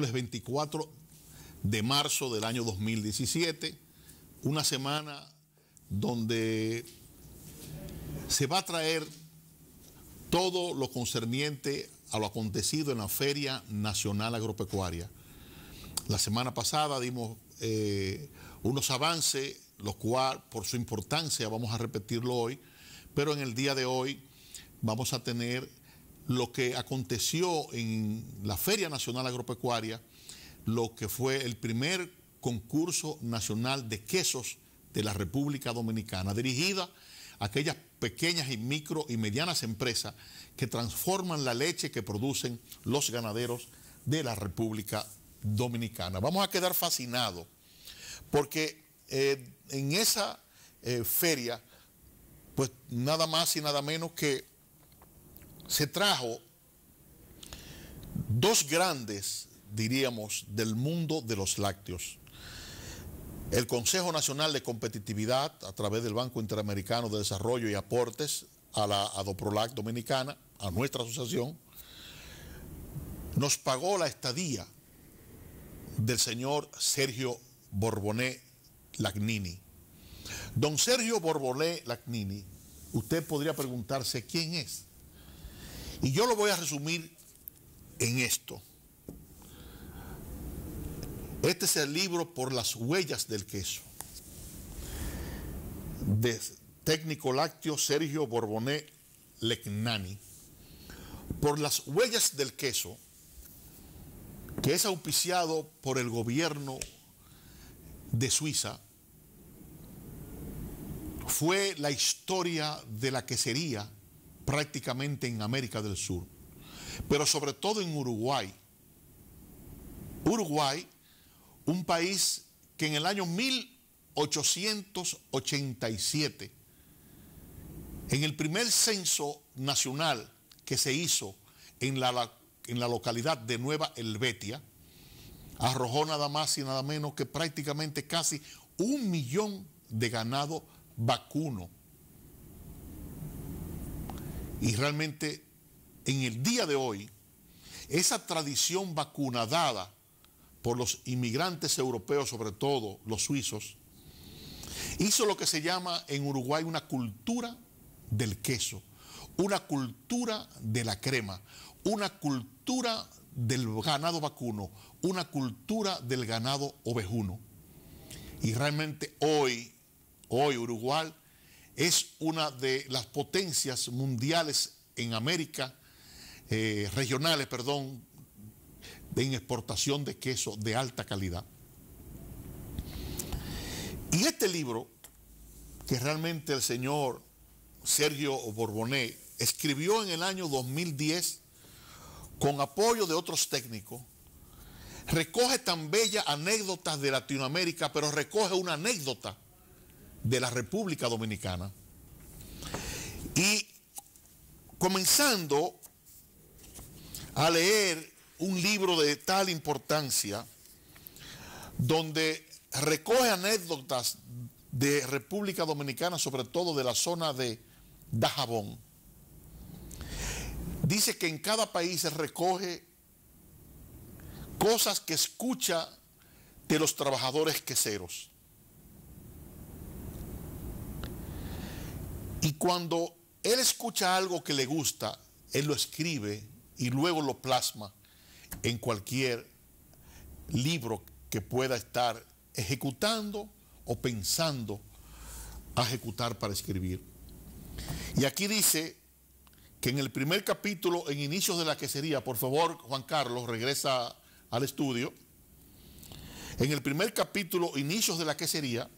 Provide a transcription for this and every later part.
El 24 de marzo del año 2017, una semana donde se va a traer todo lo concerniente a lo acontecido en la Feria Nacional Agropecuaria. La semana pasada dimos eh, unos avances, los cuales por su importancia vamos a repetirlo hoy, pero en el día de hoy vamos a tener lo que aconteció en la Feria Nacional Agropecuaria, lo que fue el primer concurso nacional de quesos de la República Dominicana, dirigida a aquellas pequeñas y micro y medianas empresas que transforman la leche que producen los ganaderos de la República Dominicana. Vamos a quedar fascinados porque eh, en esa eh, feria, pues nada más y nada menos que se trajo dos grandes, diríamos, del mundo de los lácteos. El Consejo Nacional de Competitividad, a través del Banco Interamericano de Desarrollo y Aportes a la ADOPROLAC Dominicana, a nuestra asociación, nos pagó la estadía del señor Sergio Borboné Lagnini. Don Sergio Borboné Lagnini, usted podría preguntarse quién es. Y yo lo voy a resumir en esto. Este es el libro por las huellas del queso. De técnico lácteo Sergio Borboné Legnani. Por las huellas del queso, que es auspiciado por el gobierno de Suiza, fue la historia de la quesería prácticamente en América del Sur, pero sobre todo en Uruguay. Uruguay, un país que en el año 1887, en el primer censo nacional que se hizo en la, en la localidad de Nueva Helvetia, arrojó nada más y nada menos que prácticamente casi un millón de ganado vacuno y realmente en el día de hoy, esa tradición vacunada por los inmigrantes europeos, sobre todo los suizos, hizo lo que se llama en Uruguay una cultura del queso, una cultura de la crema, una cultura del ganado vacuno, una cultura del ganado ovejuno. Y realmente hoy, hoy Uruguay es una de las potencias mundiales en América, eh, regionales, perdón, de en exportación de queso de alta calidad. Y este libro, que realmente el señor Sergio Borboné escribió en el año 2010, con apoyo de otros técnicos, recoge tan bellas anécdotas de Latinoamérica, pero recoge una anécdota de la República Dominicana. Y comenzando a leer un libro de tal importancia, donde recoge anécdotas de República Dominicana, sobre todo de la zona de Dajabón. Dice que en cada país se recoge cosas que escucha de los trabajadores queseros. Y cuando él escucha algo que le gusta, él lo escribe y luego lo plasma en cualquier libro que pueda estar ejecutando o pensando a ejecutar para escribir. Y aquí dice que en el primer capítulo, en inicios de la que sería, por favor, Juan Carlos, regresa al estudio. En el primer capítulo, inicios de la que sería,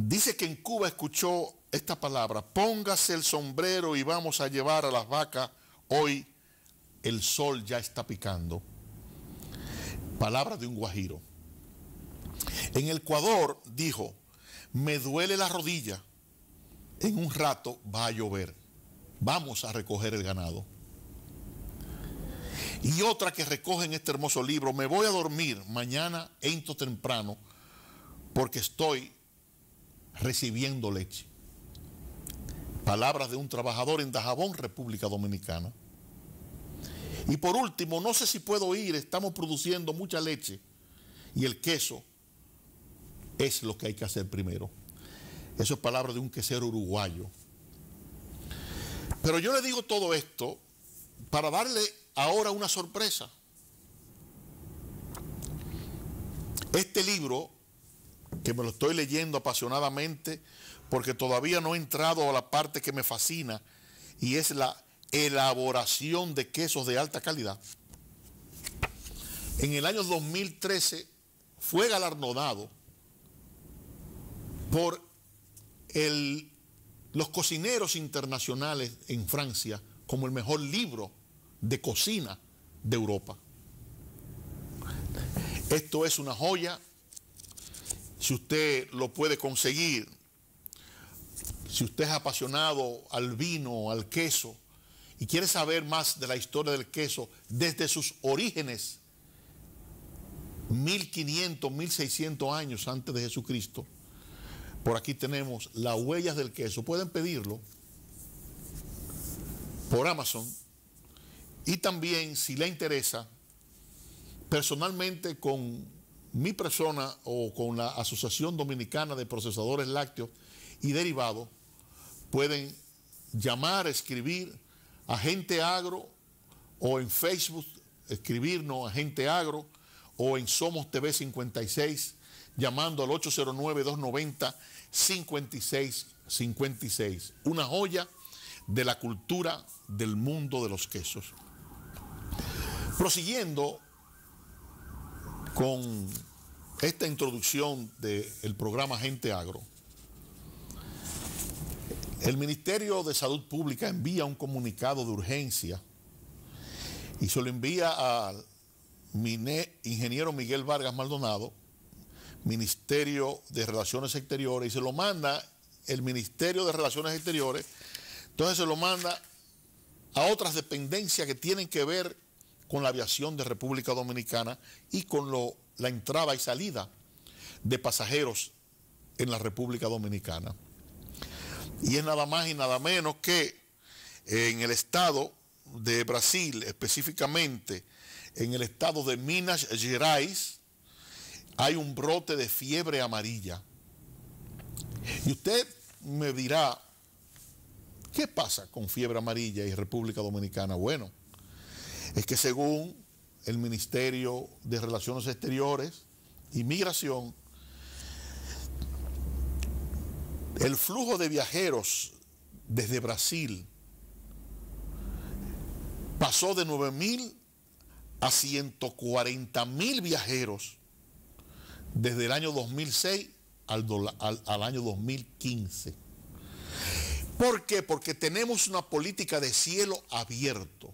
Dice que en Cuba escuchó esta palabra, póngase el sombrero y vamos a llevar a las vacas, hoy el sol ya está picando. Palabra de un guajiro. En el Ecuador dijo, me duele la rodilla, en un rato va a llover, vamos a recoger el ganado. Y otra que recoge en este hermoso libro, me voy a dormir, mañana entro temprano, porque estoy recibiendo leche. Palabras de un trabajador en Dajabón, República Dominicana. Y por último, no sé si puedo ir, estamos produciendo mucha leche y el queso es lo que hay que hacer primero. Eso es palabra de un quesero uruguayo. Pero yo le digo todo esto para darle ahora una sorpresa. Este libro que me lo estoy leyendo apasionadamente porque todavía no he entrado a la parte que me fascina y es la elaboración de quesos de alta calidad. En el año 2013 fue galardonado por los cocineros internacionales en Francia como el mejor libro de cocina de Europa. Esto es una joya si usted lo puede conseguir, si usted es apasionado al vino, al queso, y quiere saber más de la historia del queso desde sus orígenes, 1500, 1600 años antes de Jesucristo, por aquí tenemos las huellas del queso. Pueden pedirlo por Amazon. Y también, si le interesa, personalmente con mi persona o con la Asociación Dominicana de Procesadores Lácteos y Derivados pueden llamar, escribir a Gente Agro o en Facebook, escribirnos a Gente Agro o en Somos TV 56, llamando al 809-290-5656. Una joya de la cultura del mundo de los quesos. Prosiguiendo con esta introducción del programa Gente Agro, el Ministerio de Salud Pública envía un comunicado de urgencia y se lo envía al ingeniero Miguel Vargas Maldonado, Ministerio de Relaciones Exteriores, y se lo manda el Ministerio de Relaciones Exteriores, entonces se lo manda a otras dependencias que tienen que ver con la aviación de República Dominicana y con lo la entrada y salida de pasajeros en la República Dominicana. Y es nada más y nada menos que en el estado de Brasil, específicamente en el estado de Minas Gerais, hay un brote de fiebre amarilla. Y usted me dirá, ¿qué pasa con fiebre amarilla y República Dominicana? Bueno, es que según el Ministerio de Relaciones Exteriores y Migración, el flujo de viajeros desde Brasil pasó de 9.000 a 140.000 viajeros desde el año 2006 al, al, año 2015. ¿Por qué? Porque tenemos una política de cielo abierto.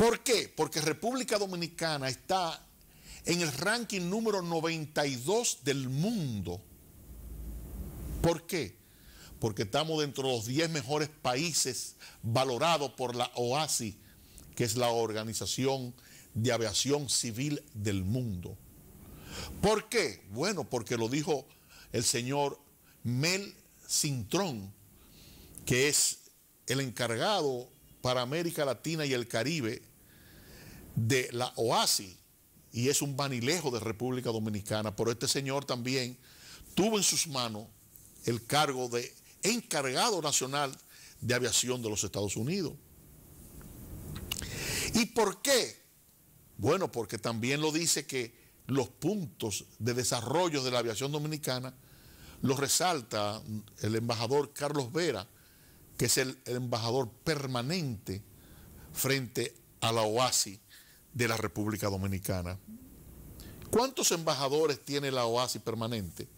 ¿Por qué? Porque República Dominicana está en el ranking número 92 del mundo. ¿Por qué? Porque estamos dentro de los 10 mejores países valorados por la OASI, que es la Organización de Aviación Civil del Mundo. ¿Por qué? Bueno, porque lo dijo el señor Mel Cintrón, que es el encargado para América Latina y el Caribe de la OASI y es un banilejo de República Dominicana, pero este señor también tuvo en sus manos el cargo de encargado nacional de aviación de los Estados Unidos. ¿Y por qué? Bueno, porque también lo dice que los puntos de desarrollo de la aviación dominicana los resalta el embajador Carlos Vera, que es el, el embajador permanente frente a la OASI de la República Dominicana. ¿Cuántos embajadores tiene la OASI permanente?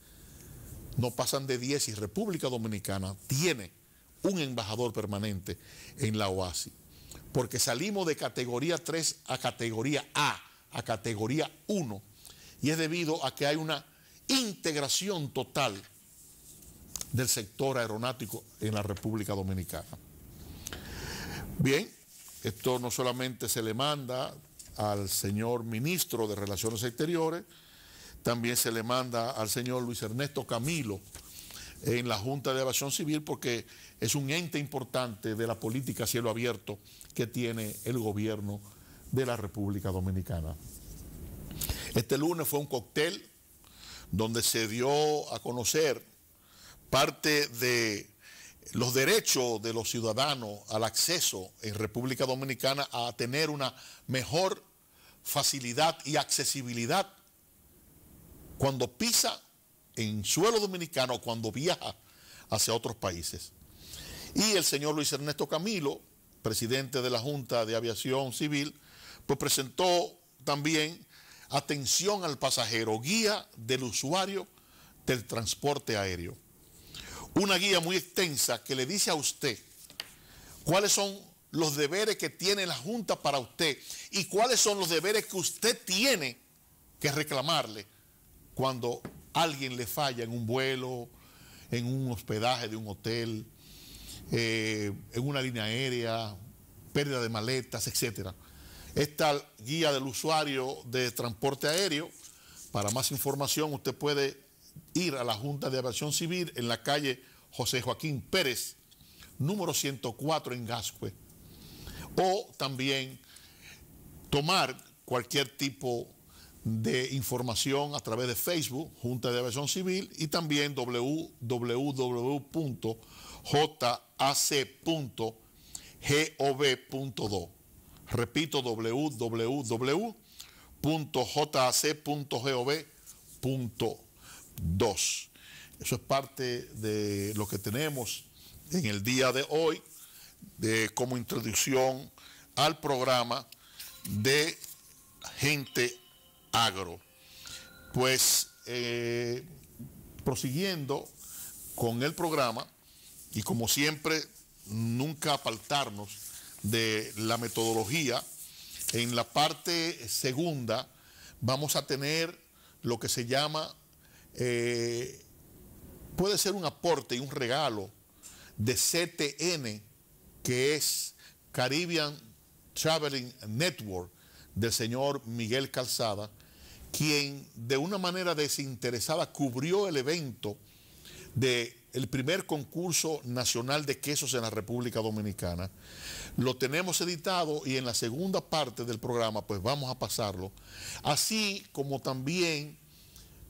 No pasan de 10 y República Dominicana tiene un embajador permanente en la OASI. Porque salimos de categoría 3 a categoría A, a categoría 1. Y es debido a que hay una integración total del sector aeronáutico en la República Dominicana. Bien, esto no solamente se le manda al señor ministro de Relaciones Exteriores, también se le manda al señor Luis Ernesto Camilo en la Junta de Evasión Civil porque es un ente importante de la política cielo abierto que tiene el gobierno de la República Dominicana. Este lunes fue un cóctel donde se dio a conocer parte de los derechos de los ciudadanos al acceso en República Dominicana a tener una mejor facilidad y accesibilidad cuando pisa en suelo dominicano, cuando viaja hacia otros países. Y el señor Luis Ernesto Camilo, presidente de la Junta de Aviación Civil, pues presentó también atención al pasajero, guía del usuario del transporte aéreo una guía muy extensa que le dice a usted cuáles son los deberes que tiene la Junta para usted y cuáles son los deberes que usted tiene que reclamarle cuando alguien le falla en un vuelo, en un hospedaje de un hotel, eh, en una línea aérea, pérdida de maletas, etc. Esta guía del usuario de transporte aéreo, para más información usted puede ir a la Junta de Aviación Civil en la calle José Joaquín Pérez, número 104 en Gascue, o también tomar cualquier tipo de información a través de Facebook, Junta de Aviación Civil, y también www.jac.gov.do. Repito, www.jac.gov.do. 2. Eso es parte de lo que tenemos en el día de hoy de, como introducción al programa de Gente Agro. Pues eh, prosiguiendo con el programa y como siempre nunca apartarnos de la metodología, en la parte segunda vamos a tener lo que se llama eh, puede ser un aporte y un regalo de CTN, que es Caribbean Traveling Network, del señor Miguel Calzada, quien de una manera desinteresada cubrió el evento del el primer concurso nacional de quesos en la República Dominicana. Lo tenemos editado y en la segunda parte del programa pues vamos a pasarlo, así como también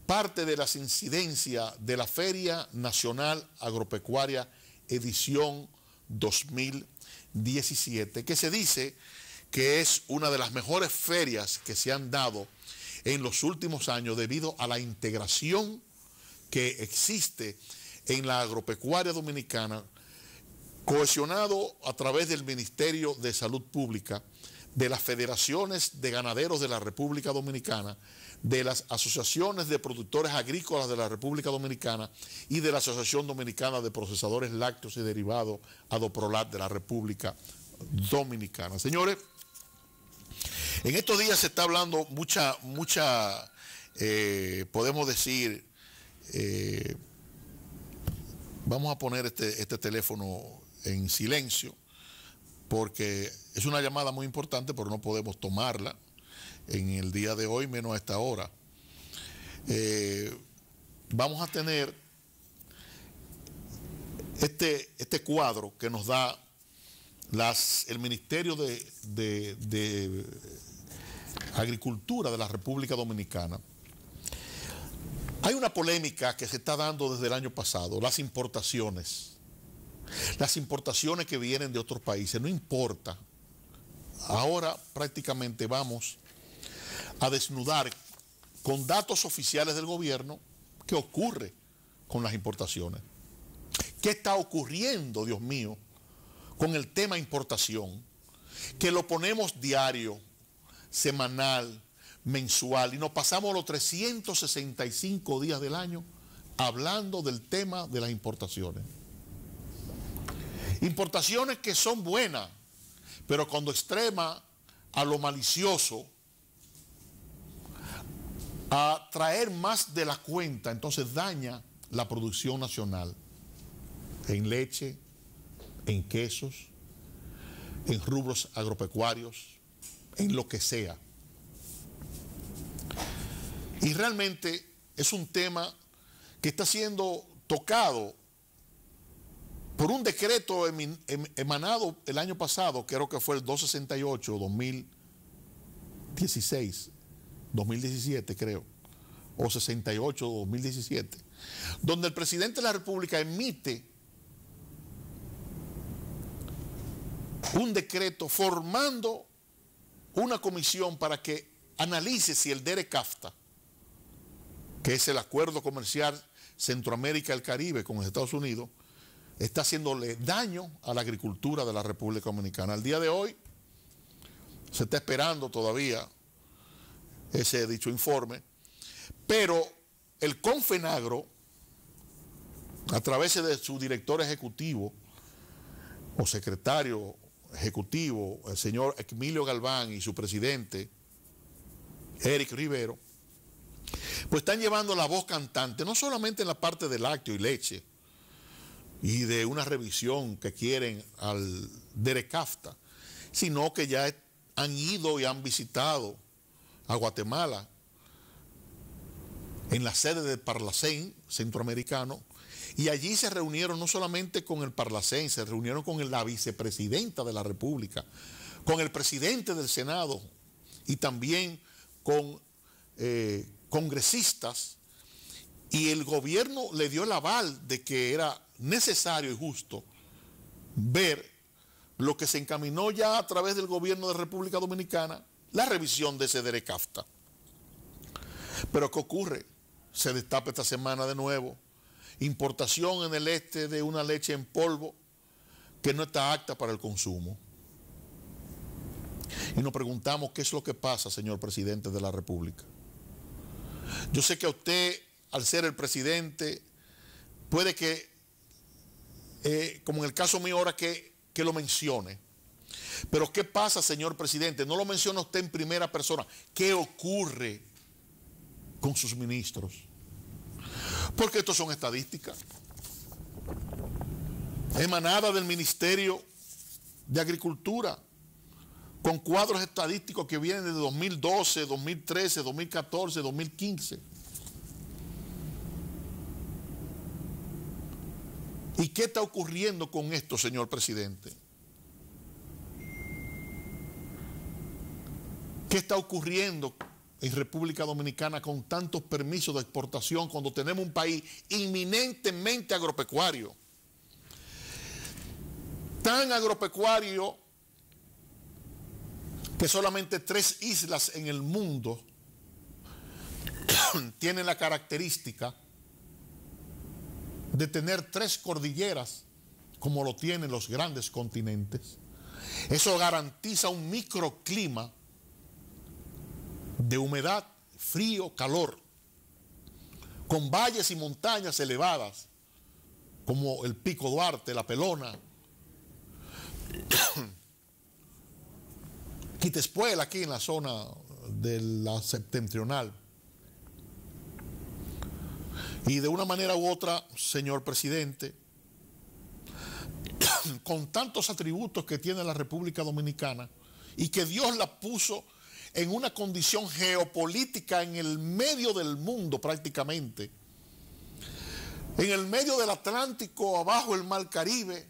parte de las incidencias de la Feria Nacional Agropecuaria edición 2017, que se dice que es una de las mejores ferias que se han dado en los últimos años debido a la integración que existe en la agropecuaria dominicana, cohesionado a través del Ministerio de Salud Pública, de las federaciones de ganaderos de la República Dominicana, de las asociaciones de productores agrícolas de la República Dominicana y de la Asociación Dominicana de Procesadores Lácteos y Derivados Adoprolat de la República Dominicana. Señores, en estos días se está hablando mucha, mucha, eh, podemos decir, eh, vamos a poner este, este teléfono en silencio porque es una llamada muy importante, pero no podemos tomarla en el día de hoy, menos a esta hora. Eh, vamos a tener este, este cuadro que nos da el Ministerio de Agricultura de la República Dominicana. Hay una polémica que se está dando desde el año pasado, las importaciones las importaciones que vienen de otros países, no importa. Ahora prácticamente vamos a desnudar con datos oficiales del gobierno qué ocurre con las importaciones. ¿Qué está ocurriendo, Dios mío, con el tema importación? Que lo ponemos diario, semanal, mensual y nos pasamos los 365 días del año hablando del tema de las importaciones. Importaciones que son buenas, pero cuando extrema a lo malicioso, a traer más de la cuenta, entonces daña la producción nacional en leche, en quesos, en rubros agropecuarios, en lo que sea. Y realmente es un tema que está siendo tocado por un decreto em-, emanado el año pasado, creo que fue el 268, 2016, 2017 creo, o 68, 2017, donde el presidente de la República emite un decreto formando una comisión para que analice si el DERE CAFTA, que es el acuerdo comercial Centroamérica-El Caribe con los Estados Unidos, está haciéndole daño a la agricultura de la República Dominicana. Al día de hoy se está esperando todavía ese dicho informe, pero el Confenagro, a través de su director ejecutivo o secretario ejecutivo, el señor Emilio Galván y su presidente, Eric Rivero, pues están llevando la voz cantante, no solamente en la parte de lácteo y leche, y de una revisión que quieren al DERECAFTA, sino que ya han ido y han visitado a Guatemala en la sede del Parlacén centroamericano, y allí se reunieron no solamente con el Parlacén, se reunieron con la vicepresidenta de la República, con el presidente del Senado y también con eh, congresistas. Y el gobierno le dio el aval de que era necesario y justo ver lo que se encaminó ya a través del gobierno de República Dominicana, la revisión de ese DERECAFTA. Pero ¿qué ocurre? Se destapa esta semana de nuevo. Importación en el este de una leche en polvo que no está apta para el consumo. Y nos preguntamos qué es lo que pasa, señor presidente de la República. Yo sé que a usted, al ser el presidente, puede que eh, como en el caso mío ahora que, que lo mencione. Pero ¿qué pasa, señor presidente? No lo menciona usted en primera persona. ¿Qué ocurre con sus ministros? Porque estos son estadísticas. Emanada del Ministerio de Agricultura, con cuadros estadísticos que vienen de 2012, 2013, 2014, 2015. ¿Y qué está ocurriendo con esto, señor presidente? ¿Qué está ocurriendo en República Dominicana con tantos permisos de exportación cuando tenemos un país inminentemente agropecuario? Tan agropecuario que solamente tres islas en el mundo tienen la característica de tener tres cordilleras como lo tienen los grandes continentes. Eso garantiza un microclima de humedad, frío, calor, con valles y montañas elevadas, como el Pico Duarte, la Pelona, Quitespuel, aquí en la zona de la septentrional, y de una manera u otra, señor presidente, con tantos atributos que tiene la República Dominicana y que Dios la puso en una condición geopolítica en el medio del mundo prácticamente, en el medio del Atlántico, abajo el Mar Caribe,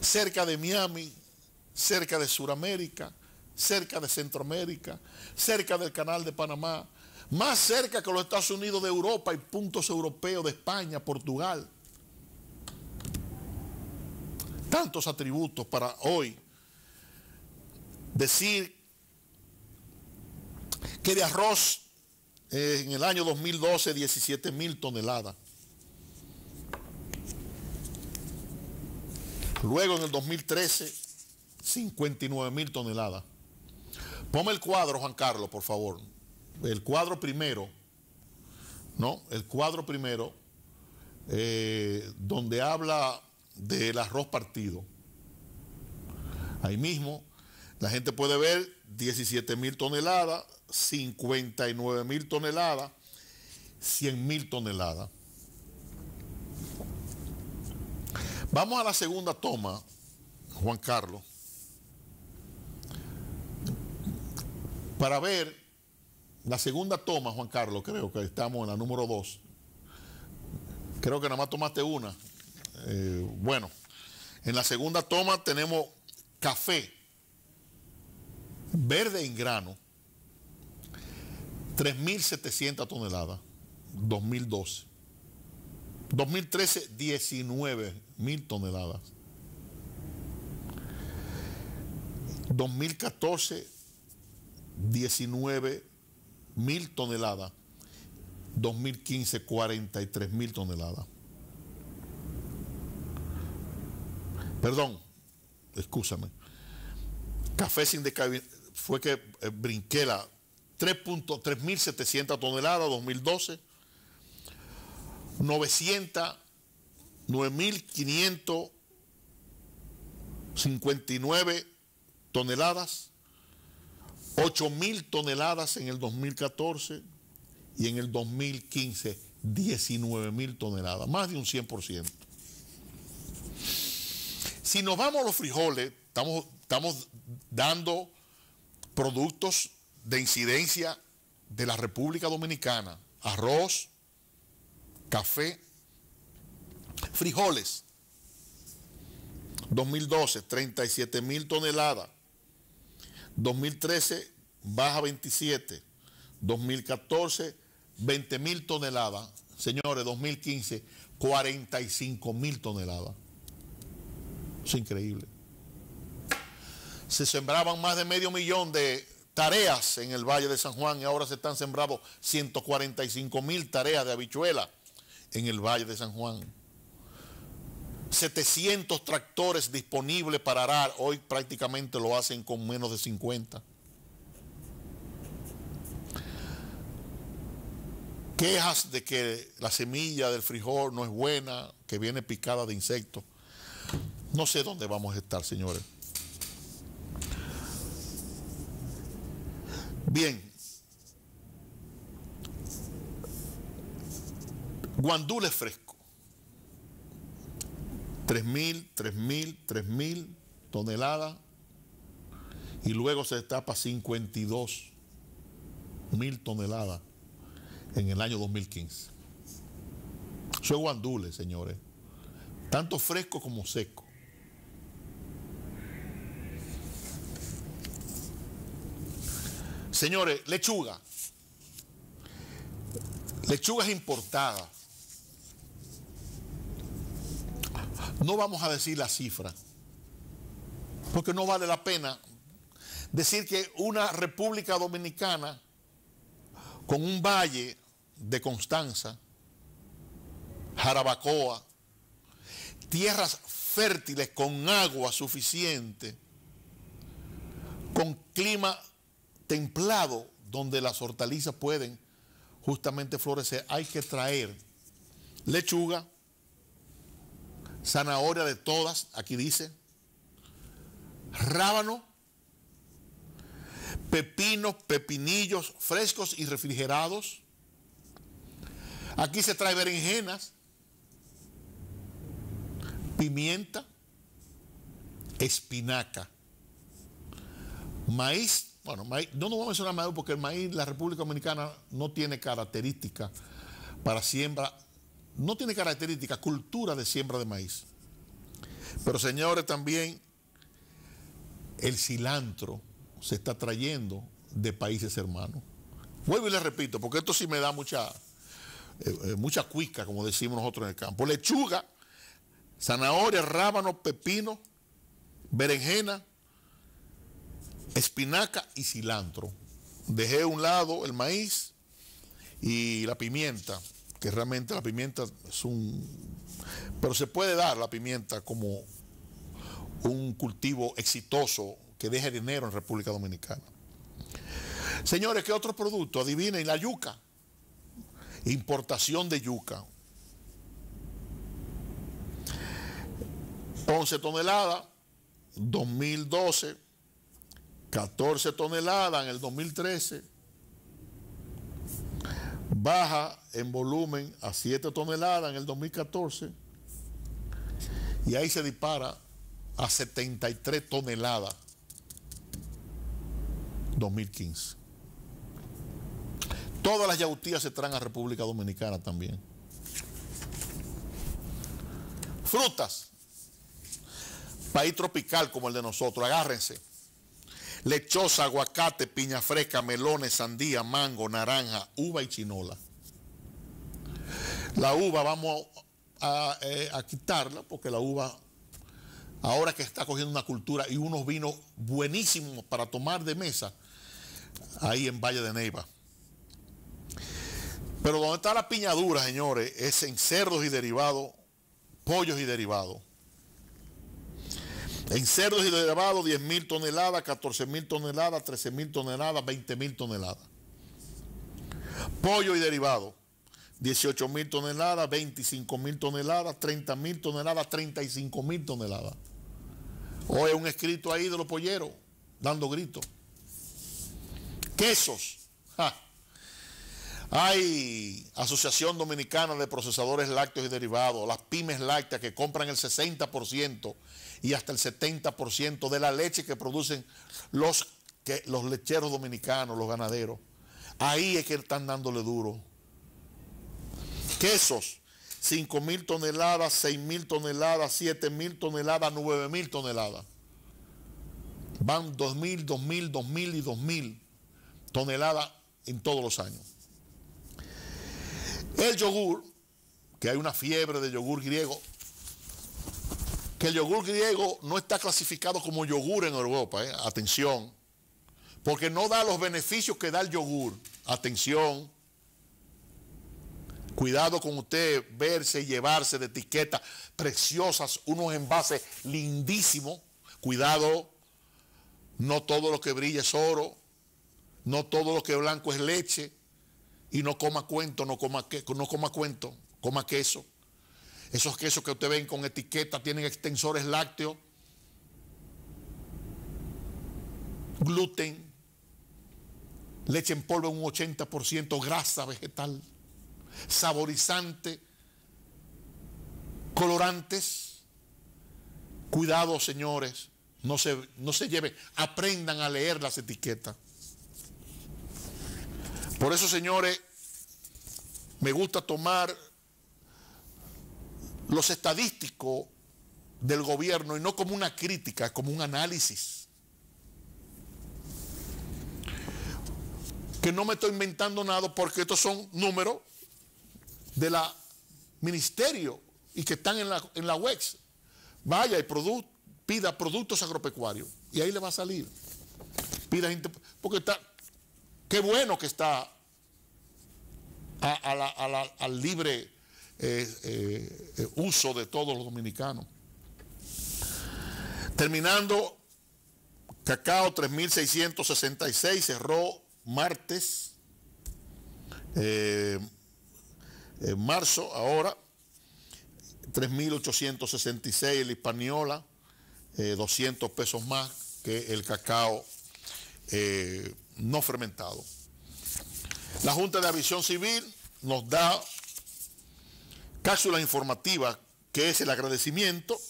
cerca de Miami, cerca de Sudamérica, cerca de Centroamérica, cerca del Canal de Panamá, más cerca que los Estados Unidos de Europa y puntos europeos de España, Portugal. Tantos atributos para hoy decir que de arroz eh, en el año 2012 17 mil toneladas. Luego en el 2013 59 mil toneladas. Pone el cuadro, Juan Carlos, por favor el cuadro primero, ¿no? El cuadro primero, eh, donde habla del arroz partido. Ahí mismo, la gente puede ver 17.000 mil toneladas, 59 mil toneladas, 100.000 mil toneladas. Vamos a la segunda toma, Juan Carlos, para ver la segunda toma, Juan Carlos, creo que estamos en la número dos. Creo que nada más tomaste una. Eh, bueno, en la segunda toma tenemos café verde en grano, 3.700 toneladas, 2012. 2013, 19.000 toneladas. 2014, 19 mil toneladas. 2015, 43 mil toneladas. Perdón, escúchame. Café sin fue que eh, brinquela. brinqué la 3.3700 toneladas 2012, 900, 9559 toneladas 8 mil toneladas en el 2014 y en el 2015 19 mil toneladas, más de un 100%. Si nos vamos a los frijoles, estamos, estamos dando productos de incidencia de la República Dominicana, arroz, café, frijoles. 2012, 37 mil toneladas. 2013 baja 27, 2014 20 mil toneladas, señores, 2015 45 mil toneladas. Es increíble. Se sembraban más de medio millón de tareas en el Valle de San Juan y ahora se están sembrando 145 mil tareas de habichuela en el Valle de San Juan. 700 tractores disponibles para arar. Hoy prácticamente lo hacen con menos de 50. Quejas de que la semilla del frijol no es buena, que viene picada de insectos. No sé dónde vamos a estar, señores. Bien. Guandules fresco. 3.000, 3.000, 3.000 toneladas y luego se destapa 52 mil toneladas en el año 2015. Eso es guandule, señores. Tanto fresco como seco. Señores, lechuga. Lechuga es importada. No vamos a decir la cifra, porque no vale la pena decir que una República Dominicana con un valle de Constanza, Jarabacoa, tierras fértiles con agua suficiente, con clima templado donde las hortalizas pueden justamente florecer, hay que traer lechuga, zanahoria de todas, aquí dice, rábano, pepinos, pepinillos frescos y refrigerados. Aquí se trae berenjenas, pimienta, espinaca, maíz. Bueno, maíz, no nos vamos a mencionar maíz porque el maíz, la República Dominicana no tiene característica para siembra no tiene característica, cultura de siembra de maíz. Pero señores, también el cilantro se está trayendo de países hermanos. Vuelvo y les repito, porque esto sí me da mucha, eh, eh, mucha cuica, como decimos nosotros en el campo. Lechuga, zanahoria, rábano, pepino, berenjena, espinaca y cilantro. Dejé a un lado el maíz y la pimienta que realmente la pimienta es un... Pero se puede dar la pimienta como un cultivo exitoso que deje dinero en República Dominicana. Señores, ¿qué otro producto? Adivinen, la yuca. Importación de yuca. 11 toneladas, 2012, 14 toneladas en el 2013, baja en volumen a 7 toneladas en el 2014 y ahí se dispara a 73 toneladas 2015. Todas las yautías se traen a República Dominicana también. Frutas. País tropical como el de nosotros, agárrense lechosa, aguacate, piña fresca, melones, sandía, mango, naranja, uva y chinola. La uva vamos eh, a, quitarla porque la uva ahora que está cogiendo una cultura y unos vinos buenísimos para tomar de mesa ahí en Valle de Neiva. Pero donde está la piñadura, señores, es en cerdos y derivados, pollos y derivados. En cerdos y derivados, 10 mil toneladas, 14 mil toneladas, 13 mil toneladas, 20 mil toneladas. Pollo y derivados, 18 mil toneladas, 25 mil toneladas, 30 mil toneladas, 35 mil toneladas. Hoy un escrito ahí de los polleros dando gritos. Quesos, hay Asociación Dominicana de Procesadores Lácteos y Derivados, las pymes lácteas que compran el 60% y hasta el 70% de la leche que producen los, lecheros dominicanos, los ganaderos. Ahí es que están dándole duro. Quesos, 5 mil toneladas, 6 mil toneladas, 7 mil toneladas, 9 mil toneladas. Van 2 mil, 2 mil, 2 mil y 2 mil toneladas en todos los años. El yogur, que hay una fiebre de yogur griego, que el yogur griego no está clasificado como yogur en Europa, eh, atención, porque no da los beneficios que da el yogur, atención. Cuidado con usted verse y llevarse de etiquetas preciosas, unos envases lindísimos. Cuidado, no todo lo que brilla es oro, no todo lo que blanco es leche y no coma cuento, no coma, que, no coma cuento, coma queso. Esos quesos que usted ven con etiqueta tienen extensores lácteos, gluten, leche en polvo un 80%, grasa vegetal, saborizante, colorantes. Cuidado, señores, no se, no se lleven, aprendan a leer las etiquetas. Por eso, señores, me gusta tomar los estadísticos del gobierno y no como una crítica, como un análisis. Que no me estoy inventando nada porque estos son números de la ministerio y que están en la, en Vaya y pida productos agropecuarios y ahí le va a salir. Pida gente, porque está, qué bueno que está al libre eh, eh, eh, uso de todos los dominicanos. Terminando, Cacao 3666 cerró martes, en marzo ahora, 3866 el Hispaniola, 200 pesos más que el cacao no fermentado. La Junta de Avisión Civil nos da cápsula informativa que es el agradecimiento,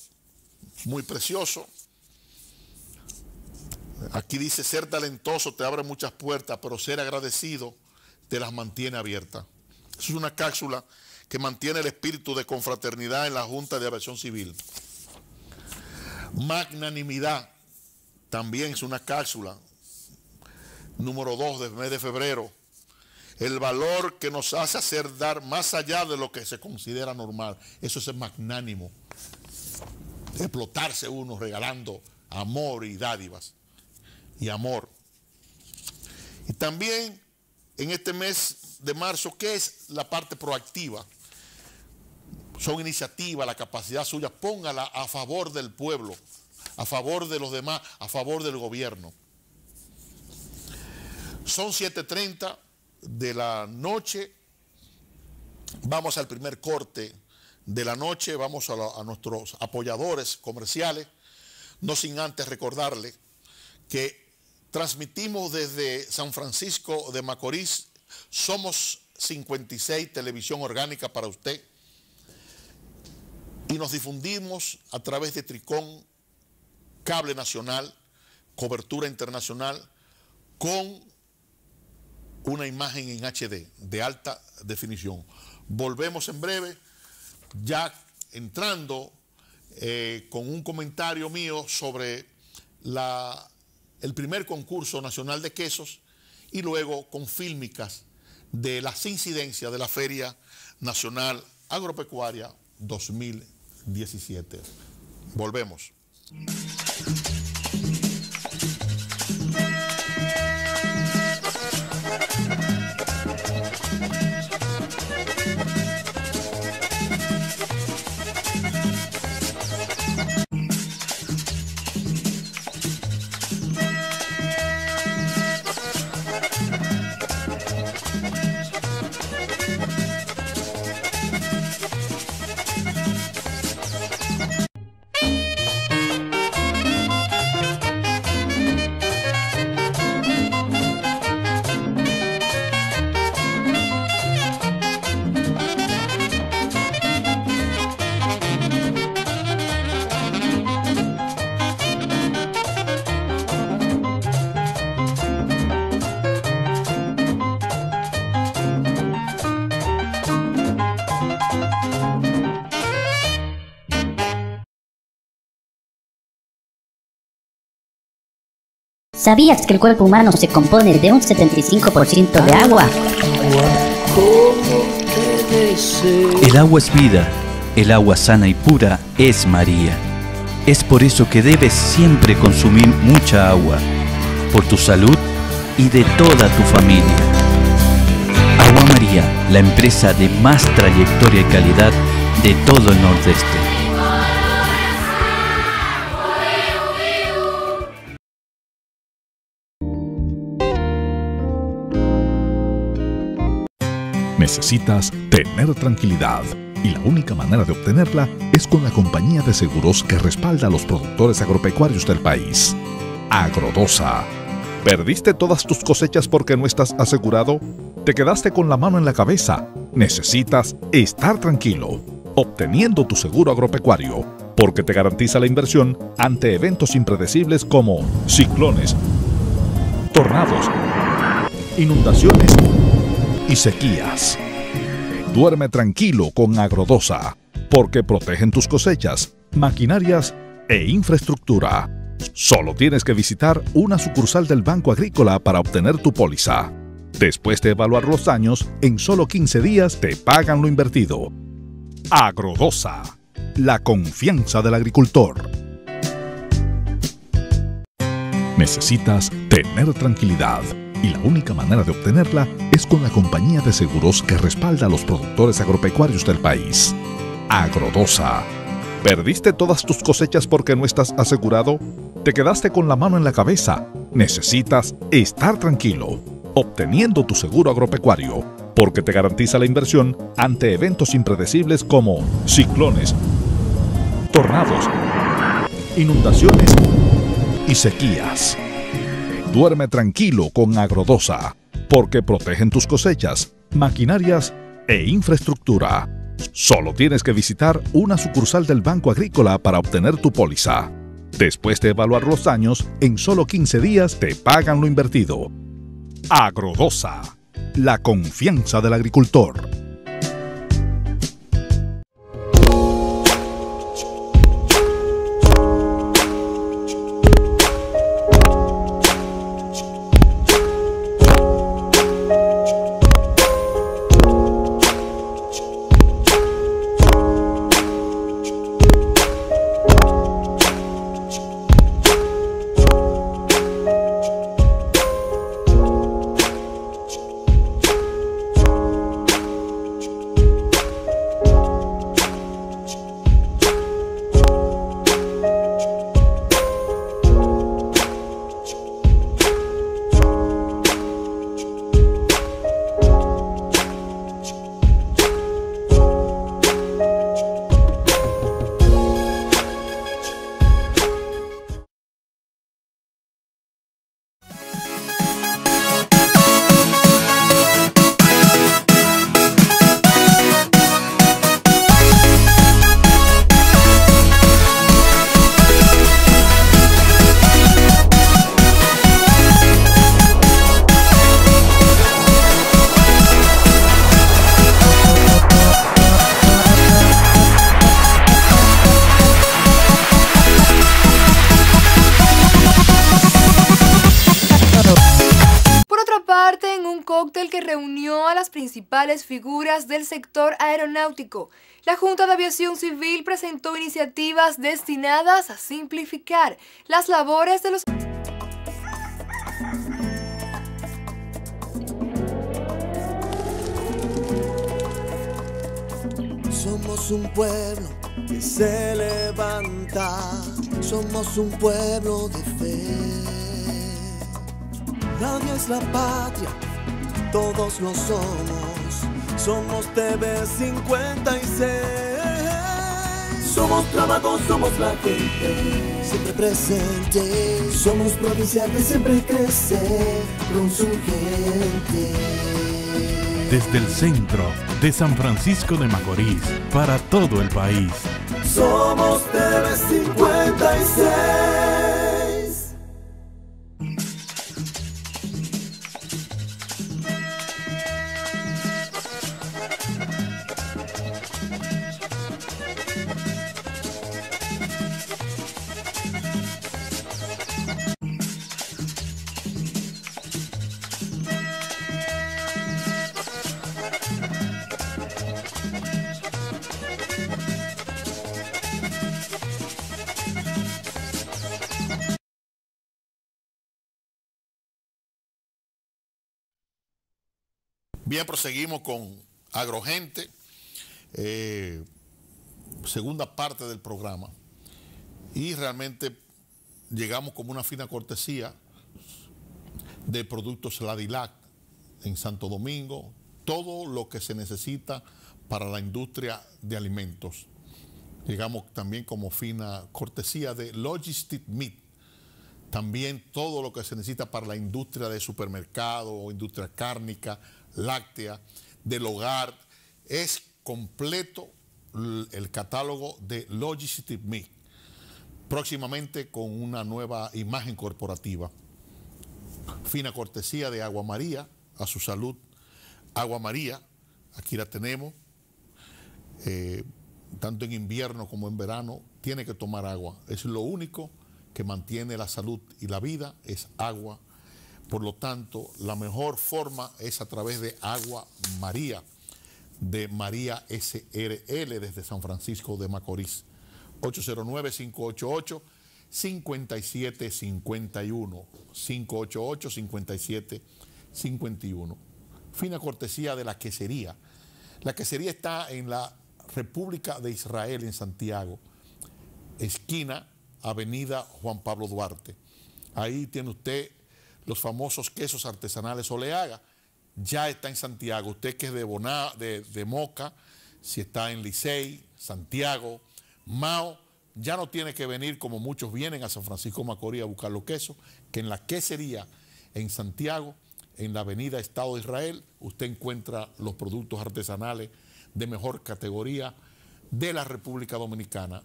muy precioso. Aquí dice, ser talentoso te abre muchas puertas, pero ser agradecido te las mantiene abiertas. Es una cápsula que mantiene el espíritu de confraternidad en la Junta de Aviación Civil. Magnanimidad también es una cápsula. Número 2 del mes de febrero el valor que nos hace hacer dar más allá de lo que se considera normal. Eso es el magnánimo. Explotarse uno regalando amor y dádivas y amor. Y también en este mes de marzo, ¿qué es la parte proactiva? Son iniciativas, la capacidad suya, póngala a favor del pueblo, a favor de los demás, a favor del gobierno. Son 7.30, de la noche. Vamos al primer corte de la noche, vamos a, nuestros apoyadores comerciales, no sin antes recordarle que transmitimos desde San Francisco de Macorís, somos 56 Televisión Orgánica para usted y nos difundimos a través de Tricón, Cable Nacional, Cobertura Internacional, con una imagen en HD de alta definición. Volvemos en breve, ya entrando eh, con un comentario mío sobre el primer concurso nacional de quesos y luego con fílmicas de las incidencias de la Feria Nacional Agropecuaria 2017. Volvemos. ¿Sabías que el cuerpo humano se compone de un 75% de agua? El agua es vida, el agua sana y pura es María. Es por eso que debes siempre consumir mucha agua, por tu salud y de toda tu familia. Agua María, la empresa de más trayectoria y calidad de todo el Nordeste. Necesitas tener tranquilidad y la única manera de obtenerla es con la compañía de seguros que respalda a los productores agropecuarios del país. Agrodosa. ¿Perdiste todas tus cosechas porque no estás asegurado? ¿Te quedaste con la mano en la cabeza? Necesitas estar tranquilo, obteniendo tu seguro agropecuario, porque te garantiza la inversión ante eventos impredecibles como ciclones, tornados, inundaciones, y sequías. Duerme tranquilo con Agrodosa, porque protegen tus cosechas, maquinarias e infraestructura. Solo tienes que visitar una sucursal del Banco Agrícola para obtener tu póliza. Después de evaluar los daños, en solo 15 días te pagan lo invertido. Agrodosa, la confianza del agricultor. Necesitas tener tranquilidad y la única manera de obtenerla es con la compañía de seguros que respalda a los productores agropecuarios del país. Agrodosa. ¿Perdiste todas tus cosechas porque no estás asegurado? ¿Te quedaste con la mano en la cabeza? Necesitas estar tranquilo, obteniendo tu seguro agropecuario, porque te garantiza la inversión ante eventos impredecibles como ciclones, tornados, inundaciones y sequías. Duerme tranquilo con Agrodosa, porque protegen tus cosechas, maquinarias e infraestructura. Solo tienes que visitar una sucursal del Banco Agrícola para obtener tu póliza. Después de evaluar los daños, en solo 15 días te pagan lo invertido. Agrodosa, la confianza del agricultor. figuras del sector aeronáutico. La Junta de Aviación Civil presentó iniciativas destinadas a simplificar las labores de los... Somos un pueblo que se levanta, somos un pueblo de fe. Nadie es la patria todos lo somos. Somos TV56. Somos trabajo, somos la gente. Siempre presente. Somos provincia siempre crece con su gente. Desde el centro de San Francisco de Macorís, para todo el país. Somos TV56. También proseguimos con Agrogente, eh, segunda parte del programa. Y realmente llegamos como una fina cortesía de productos Ladilac en Santo Domingo, todo lo que se necesita para la industria de alimentos. Llegamos también como fina cortesía de Logistic Meat, también todo lo que se necesita para la industria de supermercado, o industria cárnica, láctea, del hogar. Es completo el catálogo de Logistic Me. Próximamente con una nueva imagen corporativa. Fina cortesía de Agua María, a su salud. Agua María, aquí la tenemos. Eh, tanto en invierno como en verano, tiene que tomar agua. Es lo único que mantiene la salud y la vida, es agua por lo tanto, la mejor forma es a través de Agua María, de María SRL desde San Francisco de Macorís. 809-588. 5751 588 5751 Fina cortesía de la quesería. La quesería está en la República de Israel, en Santiago, esquina Avenida Juan Pablo Duarte. Ahí tiene usted los famosos quesos artesanales Oleaga. Ya está en Santiago. Usted que es de, Boná, de, Moca, si está en Licey, Santiago, Mao, ya no tiene que venir como muchos vienen a San Francisco Macorís a buscar los quesos, que en la quesería en Santiago, en la avenida Estado de Israel, usted encuentra los productos artesanales de mejor categoría de la República Dominicana.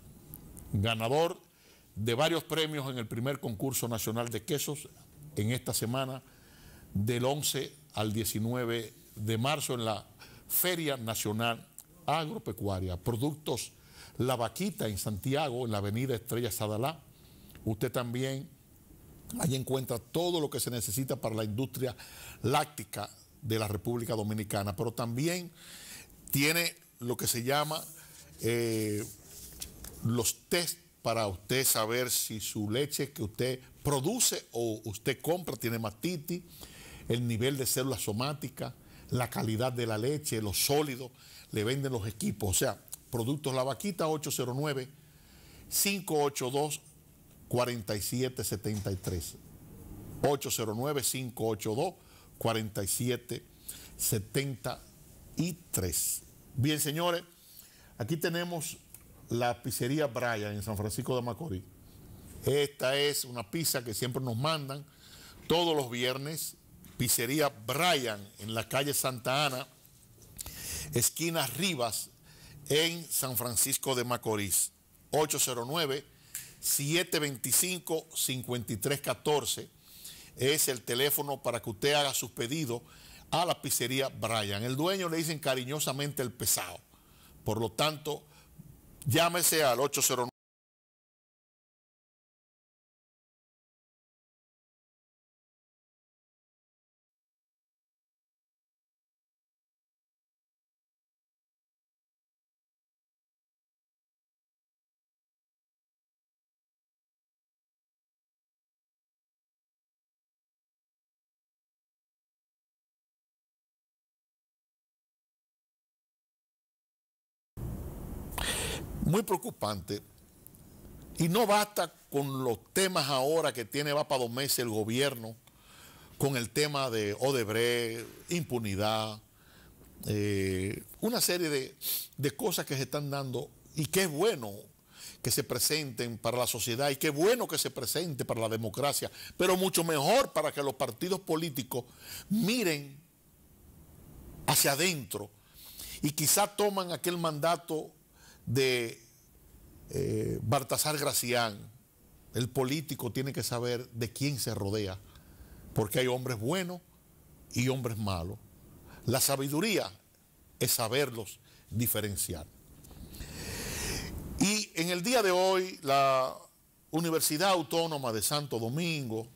Ganador de varios premios en el primer concurso nacional de quesos en esta semana del 11 al 19 de marzo en la Feria Nacional Agropecuaria. Productos La Vaquita en Santiago, en la avenida Estrella Sadalá. Usted también ahí encuentra todo lo que se necesita para la industria láctica de la República Dominicana, pero también tiene lo que se llama eh, los test para usted saber si su leche que usted produce o usted compra tiene mastitis, el nivel de células somáticas, la calidad de la leche, los sólidos, le venden los equipos. O sea, productos La Vaquita 809-582-4773. 809-582-4773. Bien, señores, aquí tenemos la pizzería Brian en San Francisco de Macorís. Esta es una pizza que siempre nos mandan todos los viernes. Pizzería Brian en la calle Santa Ana, esquina Rivas, en San Francisco de Macorís. 809-725-5314 es el teléfono para que usted haga sus pedidos a la pizzería Brian. El dueño le dicen cariñosamente el pesado. Por lo tanto, Llámese al 809. muy preocupante. Y no basta con los temas ahora que tiene, va para dos meses el gobierno, con el tema de Odebrecht, impunidad, eh, una serie de, cosas que se están dando y que es bueno que se presenten para la sociedad y qué bueno que se presente para la democracia, pero mucho mejor para que los partidos políticos miren hacia adentro y quizá toman aquel mandato de eh, Baltasar Gracián, el político tiene que saber de quién se rodea, porque hay hombres buenos y hombres malos. La sabiduría es saberlos diferenciar. Y en el día de hoy, la Universidad Autónoma de Santo Domingo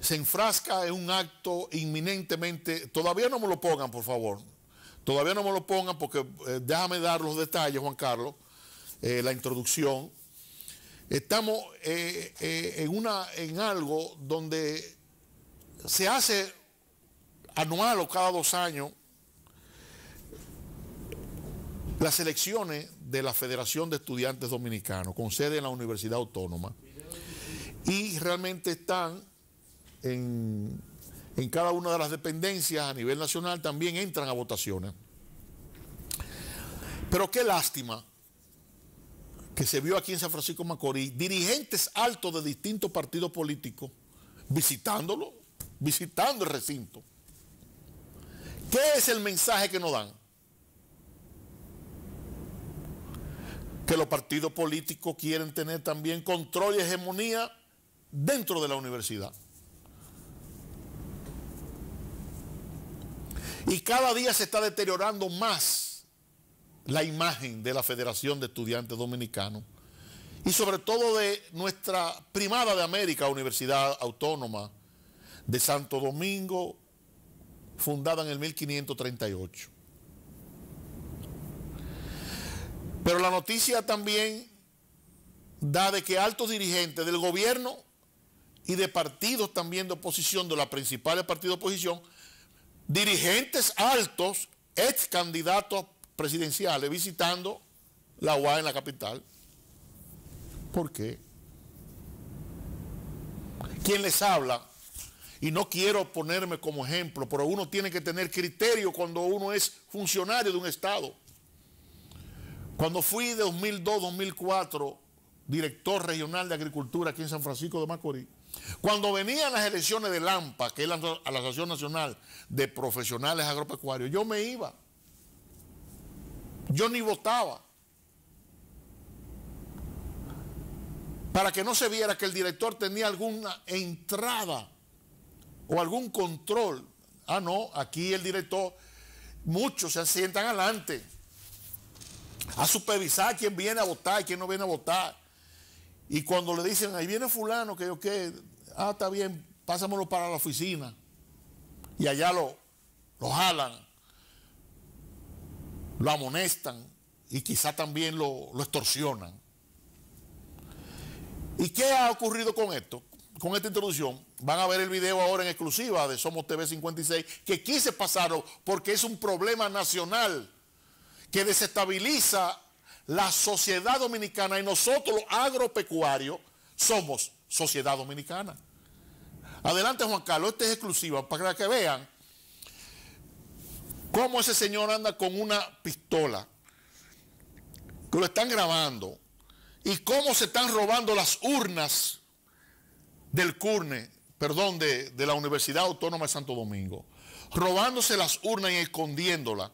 se enfrasca en un acto inminentemente, todavía no me lo pongan, por favor, Todavía no me lo pongan porque eh, déjame dar los detalles, Juan Carlos, eh, la introducción. Estamos eh, en, una, en algo donde se hace anual o cada dos años las elecciones de la Federación de Estudiantes Dominicanos con sede en la Universidad Autónoma y realmente están en en cada una de las dependencias a nivel nacional también entran a votaciones. Pero qué lástima que se vio aquí en San Francisco Macorís dirigentes altos de distintos partidos políticos visitándolo, visitando el recinto. ¿Qué es el mensaje que nos dan? Que los partidos políticos quieren tener también control y hegemonía dentro de la universidad. Y cada día se está deteriorando más la imagen de la Federación de Estudiantes Dominicanos y sobre todo de nuestra primada de América, Universidad Autónoma de Santo Domingo, fundada en el 1538. Pero la noticia también da de que altos dirigentes del gobierno y de partidos también de oposición, de la principal partidos de oposición, dirigentes altos, ex candidatos presidenciales, visitando la UA en la capital. ¿Por qué? ¿Quién les habla? Y no quiero ponerme como ejemplo, pero uno tiene que tener criterio cuando uno es funcionario de un Estado. Cuando fui de 2002-2004 director regional de agricultura aquí en San Francisco de Macorís, cuando venían las elecciones de LAMPA, que es la, Asociación Nacional de Profesionales Agropecuarios, yo me iba. Yo ni votaba. Para que no se viera que el director tenía alguna entrada o algún control. Ah, no, aquí el director, muchos se asientan adelante a supervisar quién viene a votar y quién no viene a votar. Y cuando le dicen, ahí viene fulano, que yo qué, Ah, está bien, pásamelo para la oficina. Y allá lo, jalan, lo amonestan y quizá también lo, lo extorsionan. ¿Y qué ha ocurrido con esto? Con esta introducción. Van a ver el video ahora en exclusiva de Somos TV 56, que quise pasarlo porque es un problema nacional que desestabiliza la sociedad dominicana y nosotros los agropecuarios somos sociedad dominicana. Adelante, Juan Carlos, esta es exclusiva para que vean cómo ese señor anda con una pistola, que lo están grabando, y cómo se están robando las urnas del CURNE, perdón, de, la Universidad Autónoma de Santo Domingo, robándose las urnas y escondiéndolas.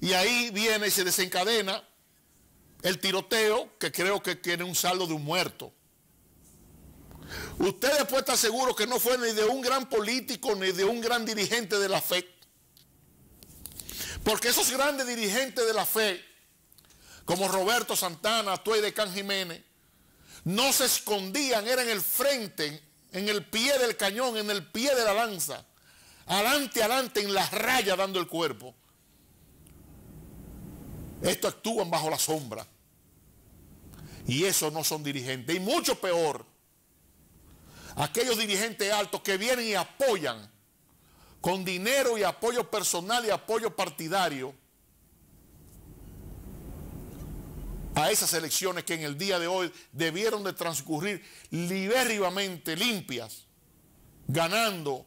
Y ahí viene y se desencadena el tiroteo, que creo que tiene un saldo de un muerto ustedes pueden estar seguros que no fue ni de un gran político ni de un gran dirigente de la fe. Porque esos grandes dirigentes de la fe, como Roberto Santana, Tuey de Can Jiménez, no se escondían, eran el frente, en el pie del cañón, en el pie de la lanza, adelante, adelante, en la raya dando el cuerpo. Estos actúan bajo la sombra. Y esos no son dirigentes. Y mucho peor aquellos dirigentes altos que vienen y apoyan con dinero y apoyo personal y apoyo partidario a esas elecciones que en el día de hoy debieron de transcurrir libérrimamente, limpias, ganando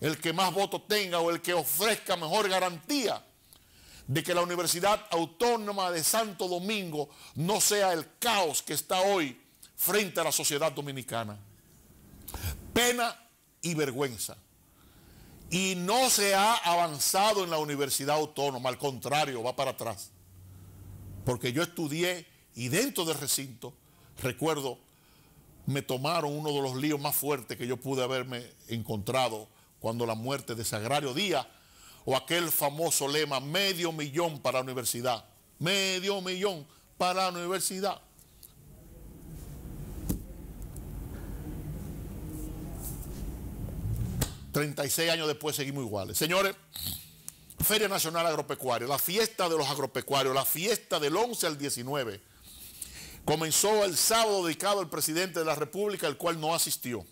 el que más votos tenga o el que ofrezca mejor garantía de que la Universidad Autónoma de Santo Domingo no sea el caos que está hoy frente a la sociedad dominicana pena y vergüenza. Y no se ha avanzado en la universidad autónoma, al contrario, va para atrás. Porque yo estudié y dentro del recinto, recuerdo, me tomaron uno de los líos más fuertes que yo pude haberme encontrado cuando la muerte de Sagrario Díaz o aquel famoso lema, medio millón para la universidad, medio millón para la universidad. 36 años después seguimos iguales. Señores, Feria Nacional Agropecuaria, la fiesta de los agropecuarios, la fiesta del 11 al 19, comenzó el sábado dedicado al presidente de la República, el cual no asistió.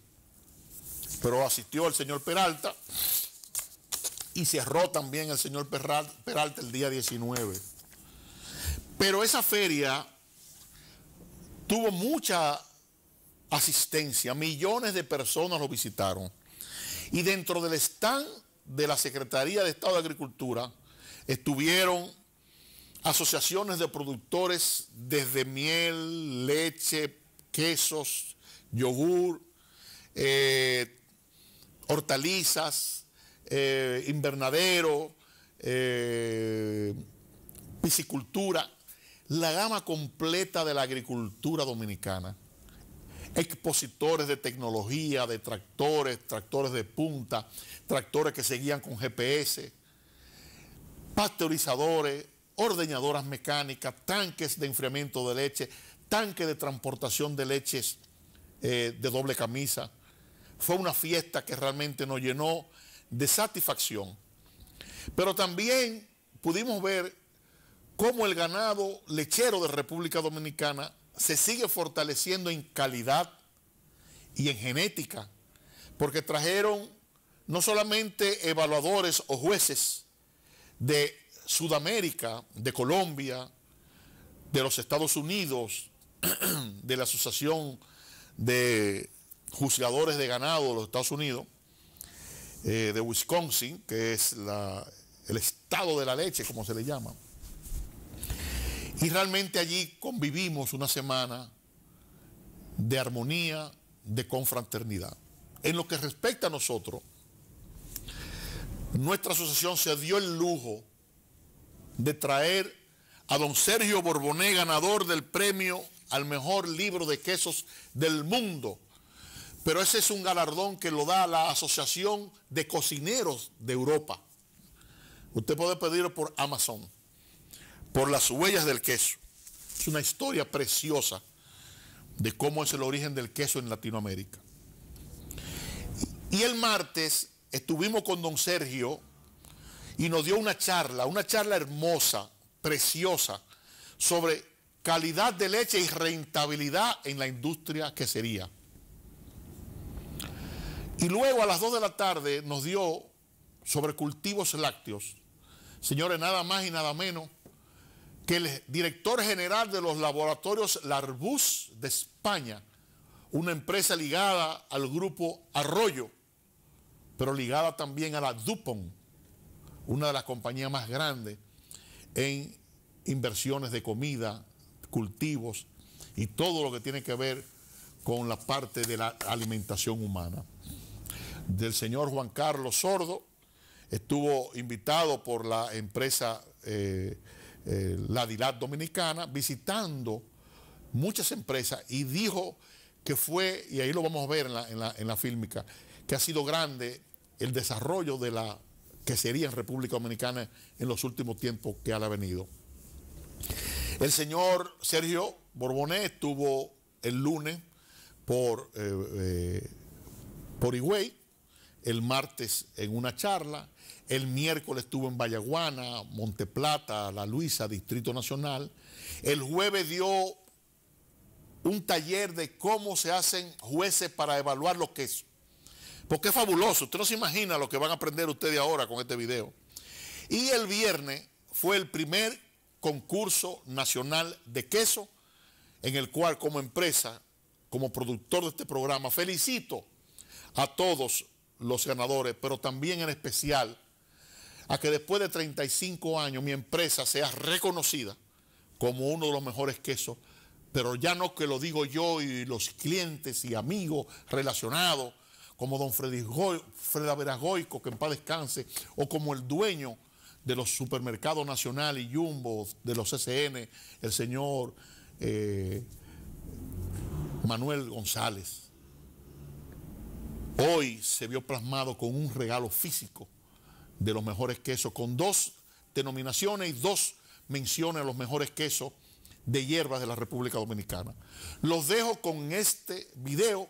Pero asistió el señor Peralta y cerró también el señor Peralta el día 19. Pero esa feria tuvo mucha asistencia, millones de personas lo visitaron. Y dentro del stand de la Secretaría de Estado de Agricultura estuvieron asociaciones de productores desde miel, leche, quesos, yogur, eh, hortalizas, eh, invernadero, eh, piscicultura, la gama completa de la agricultura dominicana expositores de tecnología, de tractores, tractores de punta, tractores que seguían con GPS, pasteurizadores, ordeñadoras mecánicas, tanques de enfriamiento de leche, tanques de transportación de leches eh, de doble camisa. Fue una fiesta que realmente nos llenó de satisfacción. Pero también pudimos ver cómo el ganado lechero de República Dominicana se sigue fortaleciendo en calidad y en genética, porque trajeron no solamente evaluadores o jueces de Sudamérica, de Colombia, de los Estados Unidos, de la Asociación de Juzgadores de Ganado de los Estados Unidos, eh, de Wisconsin, que es el estado de la leche, como se le llama, y realmente allí convivimos una semana de armonía, de confraternidad. En lo que respecta a nosotros, nuestra asociación se dio el lujo de traer a don Sergio Borboné, ganador del premio al mejor libro de quesos del mundo. Pero ese es un galardón que lo da la Asociación de Cocineros de Europa. Usted puede pedirlo por Amazon por las huellas del queso. Es una historia preciosa de cómo es el origen del queso en Latinoamérica. Y el martes estuvimos con don Sergio y nos dio una charla, una charla hermosa, preciosa, sobre calidad de leche y rentabilidad en la industria quesería. Y luego a las 2 de la tarde nos dio sobre cultivos lácteos. Señores, nada más y nada menos que el director general de los laboratorios Larbus de España, una empresa ligada al grupo Arroyo, pero ligada también a la Dupont, una de las compañías más grandes en inversiones de comida, cultivos y todo lo que tiene que ver con la parte de la alimentación humana. Del señor Juan Carlos Sordo, estuvo invitado por la empresa eh, eh, la DILAT dominicana, visitando muchas empresas y dijo que fue, y ahí lo vamos a ver en la, fílmica, que ha sido grande el desarrollo de la que sería en República Dominicana en los últimos tiempos que ha venido. El señor Sergio Borbonet estuvo el lunes por, eh, eh, por Higüey, el martes en una charla, el miércoles estuvo en Vallaguana, Monteplata, La Luisa, Distrito Nacional. El jueves dio un taller de cómo se hacen jueces para evaluar los quesos. Porque es fabuloso. Usted no se imagina lo que van a aprender ustedes ahora con este video. Y el viernes fue el primer concurso nacional de queso en el cual como empresa, como productor de este programa, felicito a todos los ganadores, pero también en especial a que después de 35 años mi empresa sea reconocida como uno de los mejores quesos, pero ya no que lo digo yo y los clientes y amigos relacionados, como don Freddy Freda Veragoico, que en paz descanse, o como el dueño de los supermercados nacionales y Jumbo, de los sn el señor eh, Manuel González. Hoy se vio plasmado con un regalo físico de los mejores quesos, con dos denominaciones y dos menciones a los mejores quesos de hierbas de la República Dominicana. Los dejo con este video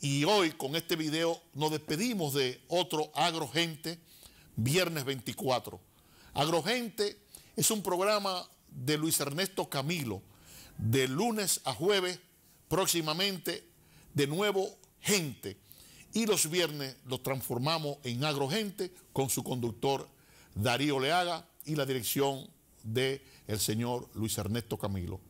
y hoy con este video nos despedimos de otro Agrogente, viernes 24. Agrogente es un programa de Luis Ernesto Camilo, de lunes a jueves, próximamente de nuevo gente y los viernes los transformamos en Agrogente con su conductor Darío Leaga y la dirección de señor Luis Ernesto Camilo.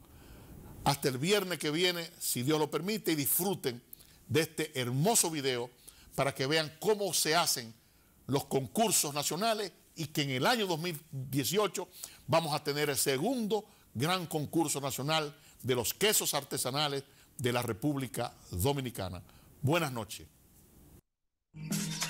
Hasta el viernes que viene, si Dios lo permite, y disfruten de este hermoso video para que vean cómo se hacen los concursos nacionales y que en el año 2018 vamos a tener el segundo gran concurso nacional de los quesos artesanales de la República Dominicana. Buenas noches. Mm-hmm.